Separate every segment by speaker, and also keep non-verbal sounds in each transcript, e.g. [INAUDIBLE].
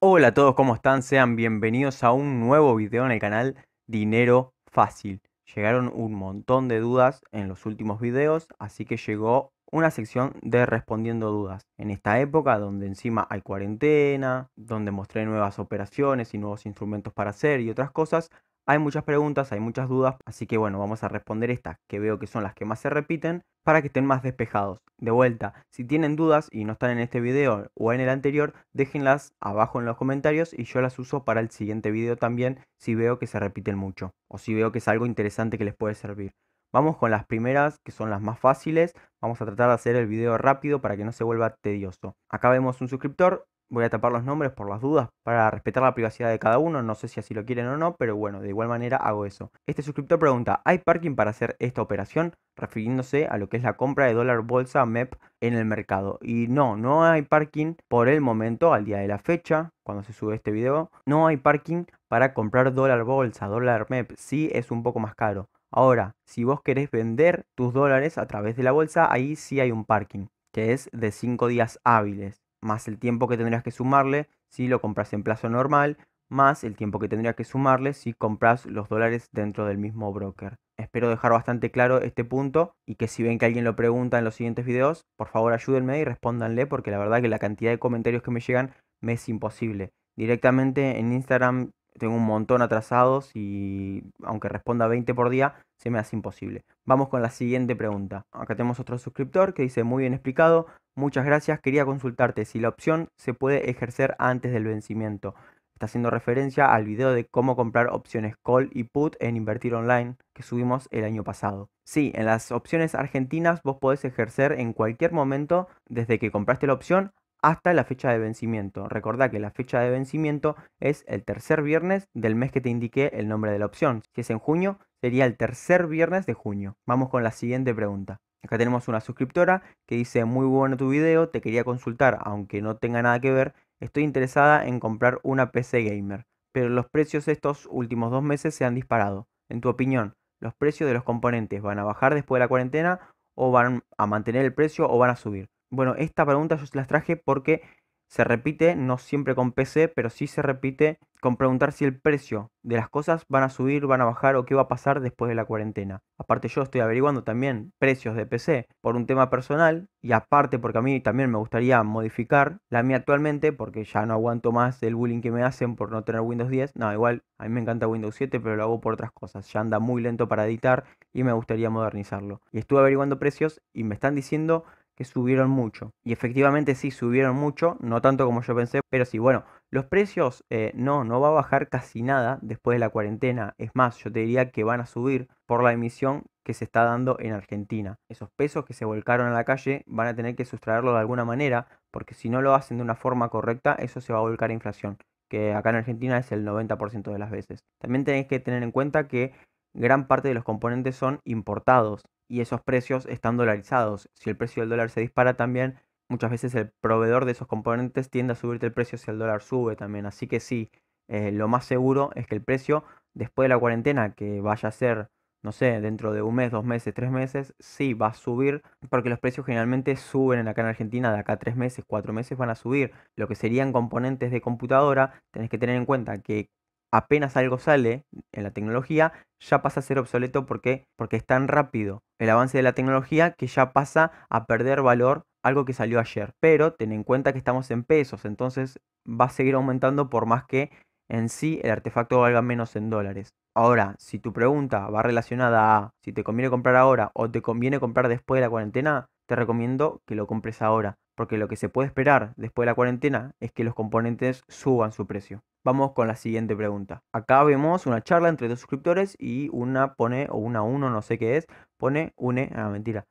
Speaker 1: Hola a todos, ¿cómo están? Sean bienvenidos a un nuevo video en el canal Dinero Fácil. Llegaron un montón de dudas en los últimos videos, así que llegó una sección de respondiendo dudas. En esta época donde encima hay cuarentena, donde mostré nuevas operaciones y nuevos instrumentos para hacer y otras cosas, hay muchas preguntas, hay muchas dudas, así que bueno, vamos a responder estas que veo que son las que más se repiten para que estén más despejados. De vuelta, si tienen dudas y no están en este video o en el anterior, déjenlas abajo en los comentarios y yo las uso para el siguiente video también si veo que se repiten mucho o si veo que es algo interesante que les puede servir. Vamos con las primeras, que son las más fáciles. Vamos a tratar de hacer el video rápido para que no se vuelva tedioso. Acá vemos un suscriptor, voy a tapar los nombres por las dudas para respetar la privacidad de cada uno, no sé si así lo quieren o no, pero bueno, de igual manera hago eso. Este suscriptor pregunta, ¿hay parking para hacer esta operación? Refiriéndose a lo que es la compra de dólar bolsa MEP en el mercado. Y no, no hay parking por el momento, al día de la fecha, cuando se sube este video, no hay parking para comprar dólar bolsa, dólar MEP, sí es un poco más caro. Ahora, si vos querés vender tus dólares a través de la bolsa, ahí sí hay un parking, que es de 5 días hábiles más el tiempo que tendrías que sumarle si lo compras en plazo normal, más el tiempo que tendrías que sumarle si compras los dólares dentro del mismo broker. Espero dejar bastante claro este punto y que si ven que alguien lo pregunta en los siguientes videos, por favor ayúdenme y respóndanle porque la verdad que la cantidad de comentarios que me llegan me es imposible. Directamente en Instagram tengo un montón atrasados y aunque responda 20 por día, se me hace imposible. Vamos con la siguiente pregunta. Acá tenemos otro suscriptor que dice, muy bien explicado, muchas gracias, quería consultarte si la opción se puede ejercer antes del vencimiento. Está haciendo referencia al video de cómo comprar opciones call y put en invertir online que subimos el año pasado. Sí, en las opciones argentinas vos podés ejercer en cualquier momento desde que compraste la opción hasta la fecha de vencimiento. Recordá que la fecha de vencimiento es el tercer viernes del mes que te indiqué el nombre de la opción. Si es en junio, sería el tercer viernes de junio. Vamos con la siguiente pregunta. Acá tenemos una suscriptora que dice, muy bueno tu video, te quería consultar, aunque no tenga nada que ver, estoy interesada en comprar una PC gamer, pero los precios estos últimos dos meses se han disparado. En tu opinión, ¿los precios de los componentes van a bajar después de la cuarentena o van a mantener el precio o van a subir? Bueno, esta pregunta yo se las traje porque se repite, no siempre con PC, pero sí se repite con preguntar si el precio de las cosas van a subir, van a bajar o qué va a pasar después de la cuarentena. Aparte yo estoy averiguando también precios de PC por un tema personal y aparte porque a mí también me gustaría modificar la mía actualmente porque ya no aguanto más el bullying que me hacen por no tener Windows 10. No, igual a mí me encanta Windows 7 pero lo hago por otras cosas. Ya anda muy lento para editar y me gustaría modernizarlo. Y estuve averiguando precios y me están diciendo que subieron mucho. Y efectivamente sí, subieron mucho, no tanto como yo pensé, pero sí, bueno, los precios eh, no, no va a bajar casi nada después de la cuarentena. Es más, yo te diría que van a subir por la emisión que se está dando en Argentina. Esos pesos que se volcaron a la calle van a tener que sustraerlo de alguna manera, porque si no lo hacen de una forma correcta, eso se va a volcar a inflación, que acá en Argentina es el 90% de las veces. También tenéis que tener en cuenta que gran parte de los componentes son importados y esos precios están dolarizados. Si el precio del dólar se dispara también, muchas veces el proveedor de esos componentes tiende a subirte el precio si el dólar sube también. Así que sí, eh, lo más seguro es que el precio después de la cuarentena, que vaya a ser, no sé, dentro de un mes, dos meses, tres meses, sí va a subir, porque los precios generalmente suben en acá en Argentina, de acá tres meses, cuatro meses van a subir. Lo que serían componentes de computadora, tenés que tener en cuenta que apenas algo sale en la tecnología, ya pasa a ser obsoleto porque, porque es tan rápido el avance de la tecnología que ya pasa a perder valor algo que salió ayer. Pero ten en cuenta que estamos en pesos, entonces va a seguir aumentando por más que en sí el artefacto valga menos en dólares. Ahora, si tu pregunta va relacionada a si te conviene comprar ahora o te conviene comprar después de la cuarentena, te recomiendo que lo compres ahora porque lo que se puede esperar después de la cuarentena es que los componentes suban su precio. Vamos con la siguiente pregunta. Acá vemos una charla entre dos suscriptores y una pone, o una uno, no sé qué es, pone, une, ah, mentira.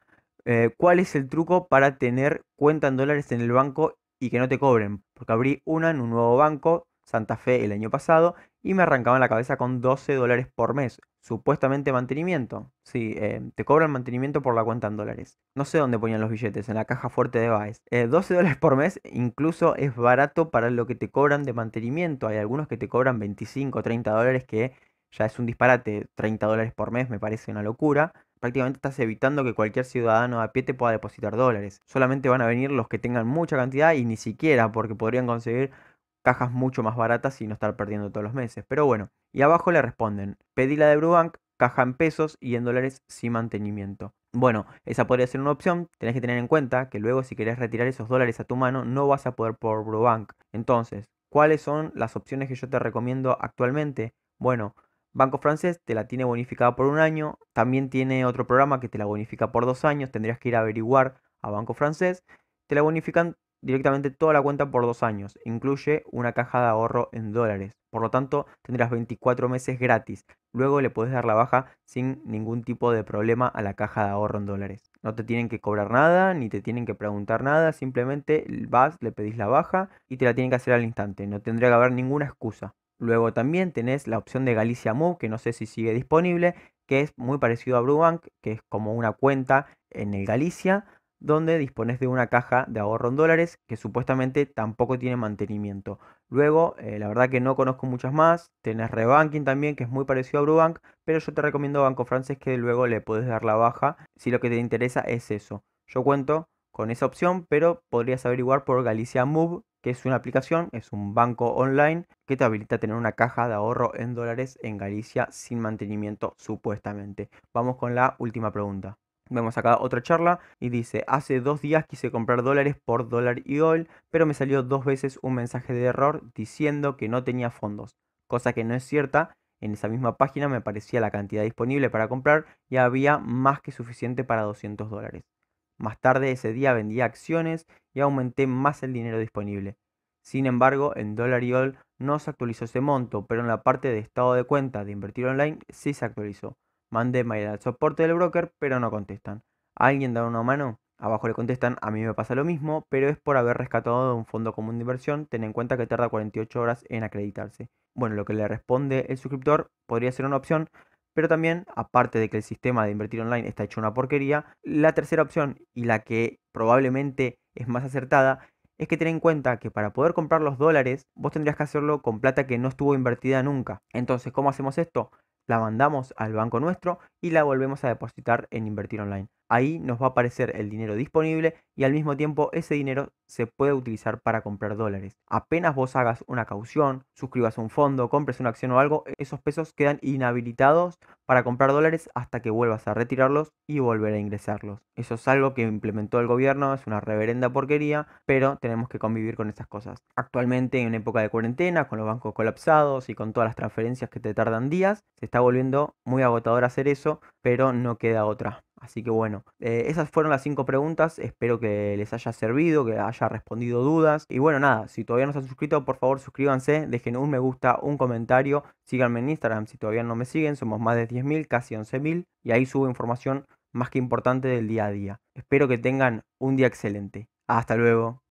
Speaker 1: Eh, ¿Cuál es el truco para tener cuenta en dólares en el banco y que no te cobren? Porque abrí una en un nuevo banco, Santa Fe, el año pasado, y me arrancaban la cabeza con 12 dólares por mes supuestamente mantenimiento. Sí, eh, te cobran mantenimiento por la cuenta en dólares. No sé dónde ponían los billetes, en la caja fuerte de Baez. 12 eh, [LAUGHS] dólares por mes incluso es barato para lo que te cobran de mantenimiento. Hay algunos que te cobran 25, 30 dólares que ya es un disparate. 30 dólares por mes me parece una locura. Prácticamente estás evitando que cualquier ciudadano a pie te pueda depositar dólares. Solamente van a venir los que tengan mucha cantidad y ni siquiera porque podrían conseguir cajas mucho más baratas y no estar perdiendo todos los meses. Pero bueno, y abajo le responden, pedí la de Brubank, caja en pesos y en dólares sin mantenimiento. Bueno, esa podría ser una opción, tenés que tener en cuenta que luego si querés retirar esos dólares a tu mano no vas a poder por Brubank. Entonces, ¿cuáles son las opciones que yo te recomiendo actualmente? Bueno, Banco francés te la tiene bonificada por un año, también tiene otro programa que te la bonifica por dos años, tendrías que ir a averiguar a Banco francés, te la bonifican directamente toda la cuenta por dos años. Incluye una caja de ahorro en dólares. Por lo tanto, tendrás 24 meses gratis. Luego le podés dar la baja sin ningún tipo de problema a la caja de ahorro en dólares. No te tienen que cobrar nada, ni te tienen que preguntar nada. Simplemente vas, le pedís la baja y te la tienen que hacer al instante. No tendría que haber ninguna excusa. Luego también tenés la opción de Galicia Move, que no sé si sigue disponible, que es muy parecido a Brubank, que es como una cuenta en el Galicia donde dispones de una caja de ahorro en dólares que supuestamente tampoco tiene mantenimiento. Luego, eh, la verdad que no conozco muchas más, tenés Rebanking también que es muy parecido a Brubank, pero yo te recomiendo Banco Francés que luego le puedes dar la baja si lo que te interesa es eso. Yo cuento con esa opción, pero podrías averiguar por Galicia Move, que es una aplicación, es un banco online que te habilita a tener una caja de ahorro en dólares en Galicia sin mantenimiento supuestamente. Vamos con la última pregunta. Vemos acá otra charla y dice, hace dos días quise comprar dólares por dólar y oil, pero me salió dos veces un mensaje de error diciendo que no tenía fondos, cosa que no es cierta. En esa misma página me aparecía la cantidad disponible para comprar y había más que suficiente para 200 dólares. Más tarde ese día vendí acciones y aumenté más el dinero disponible. Sin embargo, en dólar y oil no se actualizó ese monto, pero en la parte de estado de cuenta de invertir online sí se actualizó Mande mail al soporte del broker, pero no contestan. ¿Alguien da una mano? Abajo le contestan, a mí me pasa lo mismo, pero es por haber rescatado de un fondo común de inversión, ten en cuenta que tarda 48 horas en acreditarse. Bueno, lo que le responde el suscriptor podría ser una opción, pero también, aparte de que el sistema de invertir online está hecho una porquería, la tercera opción y la que probablemente es más acertada es que ten en cuenta que para poder comprar los dólares, vos tendrías que hacerlo con plata que no estuvo invertida nunca. Entonces, ¿cómo hacemos esto? la mandamos al banco nuestro y la volvemos a depositar en Invertir Online. Ahí nos va a aparecer el dinero disponible y al mismo tiempo ese dinero se puede utilizar para comprar dólares. Apenas vos hagas una caución, suscribas un fondo, compres una acción o algo, esos pesos quedan inhabilitados para comprar dólares hasta que vuelvas a retirarlos y volver a ingresarlos. Eso es algo que implementó el gobierno, es una reverenda porquería, pero tenemos que convivir con estas cosas. Actualmente en época de cuarentena, con los bancos colapsados y con todas las transferencias que te tardan días, se está volviendo muy agotador hacer eso, pero no queda otra. Así que bueno, eh, esas fueron las cinco preguntas. Espero que les haya servido, que haya respondido dudas. Y bueno, nada, si todavía no se han suscrito, por favor suscríbanse, dejen un me gusta, un comentario, síganme en Instagram si todavía no me siguen. Somos más de 10.000, casi 11.000, y ahí subo información más que importante del día a día. Espero que tengan un día excelente. Hasta luego.